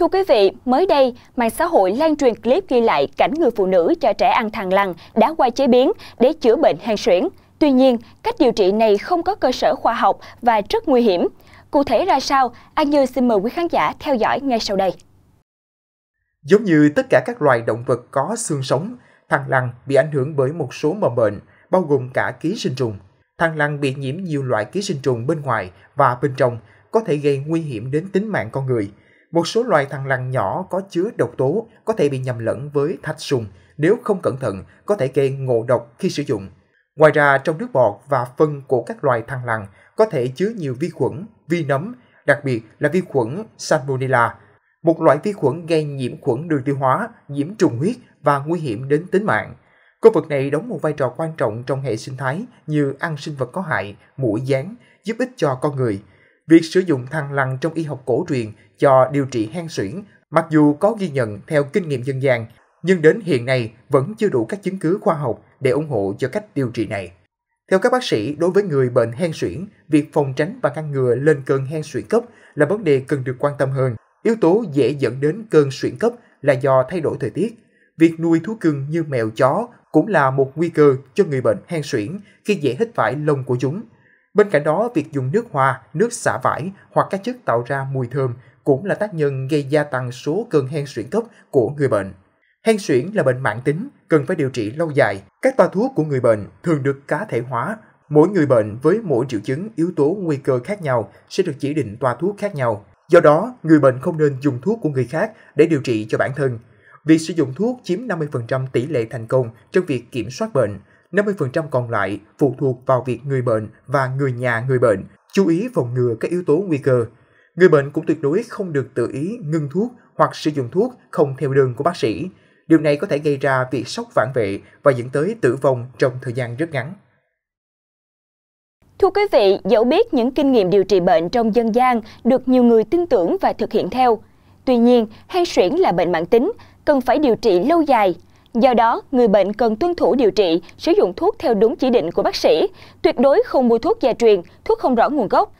Thưa quý vị, mới đây, mạng xã hội lan truyền clip ghi lại cảnh người phụ nữ cho trẻ ăn thằng lằn đã qua chế biến để chữa bệnh hen suyễn. Tuy nhiên, cách điều trị này không có cơ sở khoa học và rất nguy hiểm. Cụ thể ra sao, An Như xin mời quý khán giả theo dõi ngay sau đây. Giống như tất cả các loài động vật có xương sống, thằng lằn bị ảnh hưởng bởi một số mầm bệnh, bao gồm cả ký sinh trùng. Thằng lằn bị nhiễm nhiều loại ký sinh trùng bên ngoài và bên trong, có thể gây nguy hiểm đến tính mạng con người – một số loài thằn lằn nhỏ có chứa độc tố có thể bị nhầm lẫn với thạch sùng nếu không cẩn thận có thể gây ngộ độc khi sử dụng. Ngoài ra, trong nước bọt và phân của các loài thằn lằn có thể chứa nhiều vi khuẩn, vi nấm, đặc biệt là vi khuẩn Salmonella, một loại vi khuẩn gây nhiễm khuẩn đường tiêu hóa, nhiễm trùng huyết và nguy hiểm đến tính mạng. Khu vực này đóng một vai trò quan trọng trong hệ sinh thái như ăn sinh vật có hại, mũi gián, giúp ích cho con người – Việc sử dụng thằn lằn trong y học cổ truyền cho điều trị hen suyễn mặc dù có ghi nhận theo kinh nghiệm dân gian, nhưng đến hiện nay vẫn chưa đủ các chứng cứ khoa học để ủng hộ cho cách điều trị này. Theo các bác sĩ, đối với người bệnh hen suyễn, việc phòng tránh và ngăn ngừa lên cơn hen suyễn cấp là vấn đề cần được quan tâm hơn. Yếu tố dễ dẫn đến cơn suyễn cấp là do thay đổi thời tiết. Việc nuôi thú cưng như mèo chó cũng là một nguy cơ cho người bệnh hen suyễn khi dễ hít phải lông của chúng. Bên cạnh đó, việc dùng nước hoa, nước xả vải hoặc các chất tạo ra mùi thơm cũng là tác nhân gây gia tăng số cơn hen suyễn cấp của người bệnh. Hen suyễn là bệnh mãn tính, cần phải điều trị lâu dài. Các toa thuốc của người bệnh thường được cá thể hóa. Mỗi người bệnh với mỗi triệu chứng yếu tố nguy cơ khác nhau sẽ được chỉ định toa thuốc khác nhau. Do đó, người bệnh không nên dùng thuốc của người khác để điều trị cho bản thân. Việc sử dụng thuốc chiếm 50% tỷ lệ thành công trong việc kiểm soát bệnh, 50% còn lại phụ thuộc vào việc người bệnh và người nhà người bệnh chú ý phòng ngừa các yếu tố nguy cơ. Người bệnh cũng tuyệt đối không được tự ý ngưng thuốc hoặc sử dụng thuốc không theo đơn của bác sĩ. Điều này có thể gây ra việc sốc phản vệ và dẫn tới tử vong trong thời gian rất ngắn. Thưa quý vị, dẫu biết những kinh nghiệm điều trị bệnh trong dân gian được nhiều người tin tưởng và thực hiện theo. Tuy nhiên, hen suyễn là bệnh mãn tính, cần phải điều trị lâu dài – Do đó, người bệnh cần tuân thủ điều trị, sử dụng thuốc theo đúng chỉ định của bác sĩ, tuyệt đối không mua thuốc gia truyền, thuốc không rõ nguồn gốc,